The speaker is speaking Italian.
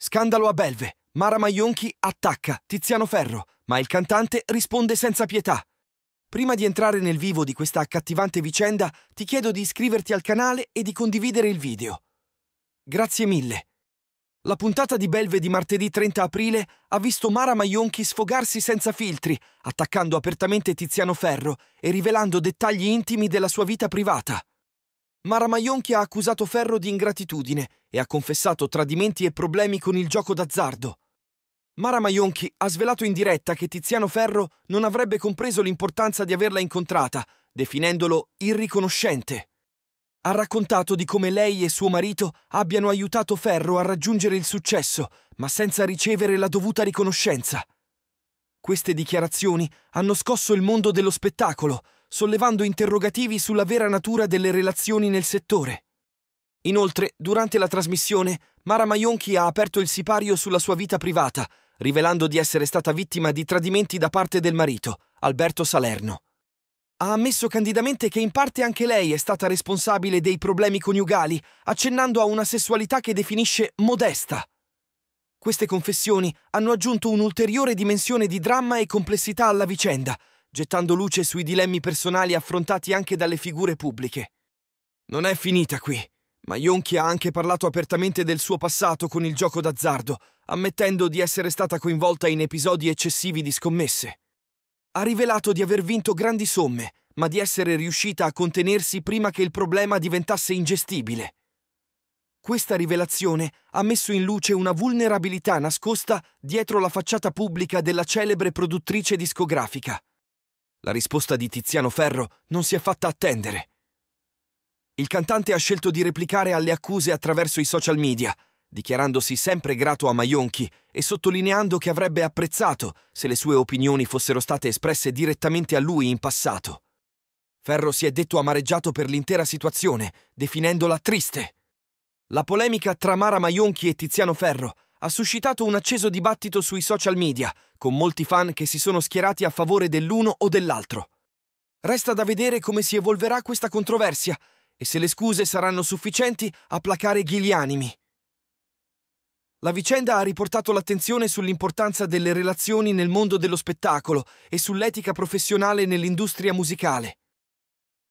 Scandalo a Belve. Mara Maionchi attacca Tiziano Ferro, ma il cantante risponde senza pietà. Prima di entrare nel vivo di questa accattivante vicenda, ti chiedo di iscriverti al canale e di condividere il video. Grazie mille. La puntata di Belve di martedì 30 aprile ha visto Mara Maionchi sfogarsi senza filtri, attaccando apertamente Tiziano Ferro e rivelando dettagli intimi della sua vita privata. Mara Maionchi ha accusato Ferro di ingratitudine e ha confessato tradimenti e problemi con il gioco d'azzardo. Mara Maionchi ha svelato in diretta che Tiziano Ferro non avrebbe compreso l'importanza di averla incontrata, definendolo irriconoscente. Ha raccontato di come lei e suo marito abbiano aiutato Ferro a raggiungere il successo, ma senza ricevere la dovuta riconoscenza. Queste dichiarazioni hanno scosso il mondo dello spettacolo, sollevando interrogativi sulla vera natura delle relazioni nel settore. Inoltre, durante la trasmissione, Mara Maionchi ha aperto il sipario sulla sua vita privata, rivelando di essere stata vittima di tradimenti da parte del marito, Alberto Salerno. Ha ammesso candidamente che in parte anche lei è stata responsabile dei problemi coniugali, accennando a una sessualità che definisce modesta. Queste confessioni hanno aggiunto un'ulteriore dimensione di dramma e complessità alla vicenda, gettando luce sui dilemmi personali affrontati anche dalle figure pubbliche. Non è finita qui, ma Yonchi ha anche parlato apertamente del suo passato con il gioco d'azzardo, ammettendo di essere stata coinvolta in episodi eccessivi di scommesse. Ha rivelato di aver vinto grandi somme, ma di essere riuscita a contenersi prima che il problema diventasse ingestibile. Questa rivelazione ha messo in luce una vulnerabilità nascosta dietro la facciata pubblica della celebre produttrice discografica. La risposta di Tiziano Ferro non si è fatta attendere. Il cantante ha scelto di replicare alle accuse attraverso i social media, dichiarandosi sempre grato a Maionchi e sottolineando che avrebbe apprezzato se le sue opinioni fossero state espresse direttamente a lui in passato. Ferro si è detto amareggiato per l'intera situazione, definendola triste. La polemica tra Mara Maionchi e Tiziano Ferro ha suscitato un acceso dibattito sui social media, con molti fan che si sono schierati a favore dell'uno o dell'altro. Resta da vedere come si evolverà questa controversia e se le scuse saranno sufficienti a placare gli animi. La vicenda ha riportato l'attenzione sull'importanza delle relazioni nel mondo dello spettacolo e sull'etica professionale nell'industria musicale.